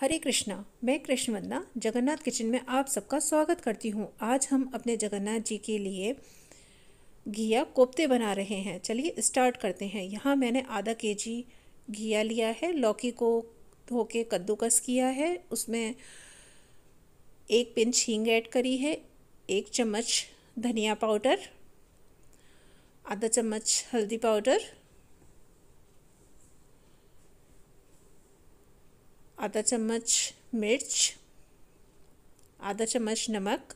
हरे कृष्णा मैं कृष्ण वंदना जगन्नाथ किचन में आप सबका स्वागत करती हूँ आज हम अपने जगन्नाथ जी के लिए घिया कोफ्ते बना रहे हैं चलिए स्टार्ट करते हैं यहाँ मैंने आधा के जी घिया लिया है लौकी को धो के कद्दूकस किया है उसमें एक पिंच हींग ऐड करी है एक चम्मच धनिया पाउडर आधा चम्मच हल्दी पाउडर आधा चम्मच मिर्च आधा चम्मच नमक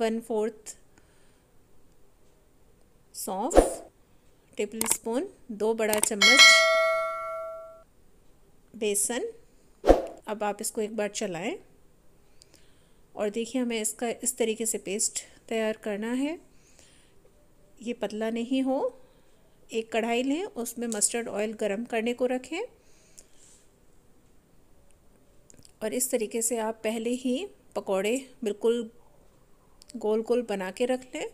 वन फोर्थ सौंफ टेबल स्पून दो बड़ा चम्मच बेसन अब आप इसको एक बार चलाएं और देखिए हमें इसका इस तरीके से पेस्ट तैयार करना है ये पतला नहीं हो एक कढ़ाई लें उसमें मस्टर्ड ऑयल गरम करने को रखें और इस तरीके से आप पहले ही पकोड़े बिल्कुल गोल गोल बना के रख लें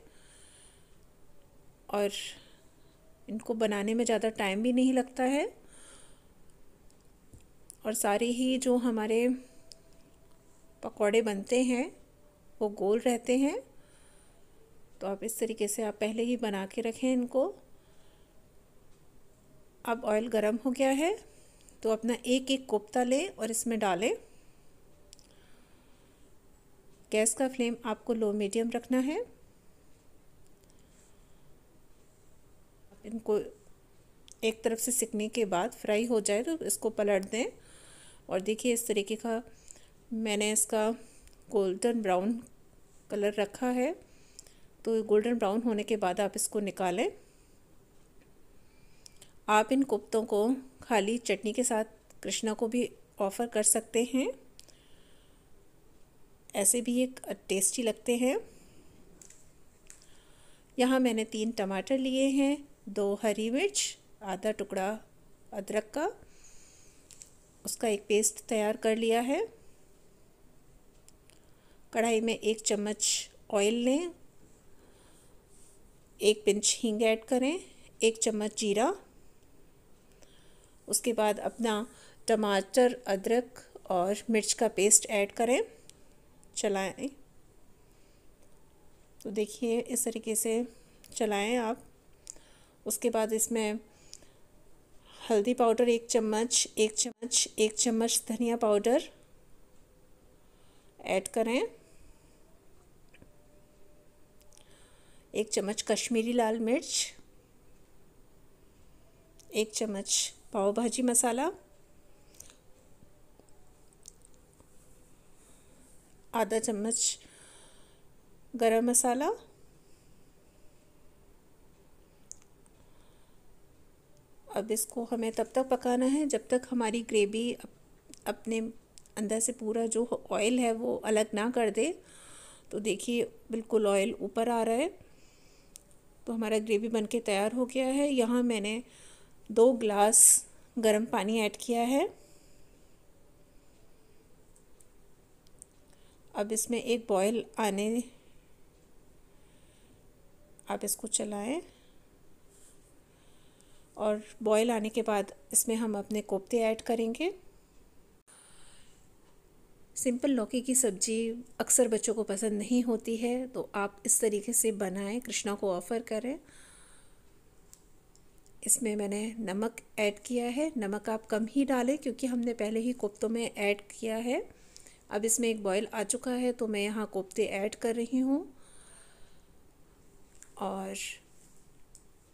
और इनको बनाने में ज़्यादा टाइम भी नहीं लगता है और सारे ही जो हमारे पकोड़े बनते हैं वो गोल रहते हैं तो आप इस तरीके से आप पहले ही बना के रखें इनको अब ऑयल गर्म हो गया है तो अपना एक एक कोफ्ता लें और इसमें डालें गैस का फ्लेम आपको लो मीडियम रखना है इनको एक तरफ से सिकने के बाद फ्राई हो जाए तो इसको पलट दें और देखिए इस तरीके का मैंने इसका गोल्डन ब्राउन कलर रखा है तो गोल्डन ब्राउन होने के बाद आप इसको निकालें आप इन कोफ्तों को खाली चटनी के साथ कृष्णा को भी ऑफ़र कर सकते हैं ऐसे भी एक टेस्टी लगते हैं यहाँ मैंने तीन टमाटर लिए हैं दो हरी मिर्च आधा टुकड़ा अदरक का उसका एक पेस्ट तैयार कर लिया है कढ़ाई में एक चम्मच ऑयल लें एक पिंच हींग ऐड करें एक चम्मच जीरा उसके बाद अपना टमाटर अदरक और मिर्च का पेस्ट ऐड करें चलाएं तो देखिए इस तरीके से चलाएं आप उसके बाद इसमें हल्दी पाउडर एक चम्मच एक चम्मच एक चम्मच धनिया पाउडर ऐड करें एक चम्मच कश्मीरी लाल मिर्च एक चम्मच पाव भाजी मसाला आधा चम्मच गरम मसाला अब इसको हमें तब तक पकाना है जब तक हमारी ग्रेवी अपने अंदर से पूरा जो ऑयल है वो अलग ना कर दे तो देखिए बिल्कुल ऑयल ऊपर आ रहा है तो हमारा ग्रेवी बनके तैयार हो गया है यहाँ मैंने दो ग्लास गर्म पानी ऐड किया है अब इसमें एक बॉयल आने आप इसको चलाएं और बॉयल आने के बाद इसमें हम अपने कोफ्ते ऐड करेंगे सिंपल लौकी की सब्ज़ी अक्सर बच्चों को पसंद नहीं होती है तो आप इस तरीके से बनाएं कृष्णा को ऑफ़र करें इसमें मैंने नमक ऐड किया है नमक आप कम ही डालें क्योंकि हमने पहले ही कोफ्तों में ऐड किया है अब इसमें एक बॉयल आ चुका है तो मैं यहाँ कोफ्ते ऐड कर रही हूँ और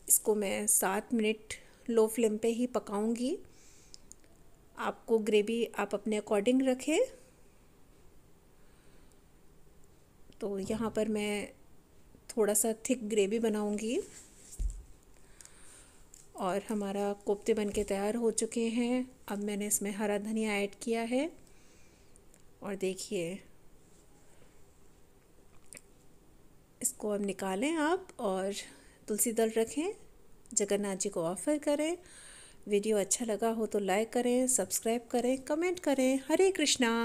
इसको मैं सात मिनट लो फ्लेम पे ही पकाऊंगी आपको ग्रेवी आप अपने अकॉर्डिंग रखें तो यहाँ पर मैं थोड़ा सा थिक ग्रेवी बनाऊंगी और हमारा कोफ्ते बन के तैयार हो चुके हैं अब मैंने इसमें हरा धनिया ऐड किया है और देखिए इसको अब निकालें आप और तुलसी दल रखें जगन्नाथ जी को ऑफ़र करें वीडियो अच्छा लगा हो तो लाइक करें सब्सक्राइब करें कमेंट करें हरे कृष्णा